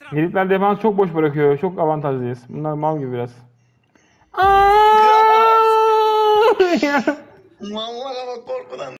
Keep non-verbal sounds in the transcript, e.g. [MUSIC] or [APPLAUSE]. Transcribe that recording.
Herifler defans çok boş bırakıyor. Çok avantajlıyız. Bunlar mal gibi biraz. Aaaaaaah! [LAUGHS] Mallara bak korkudan.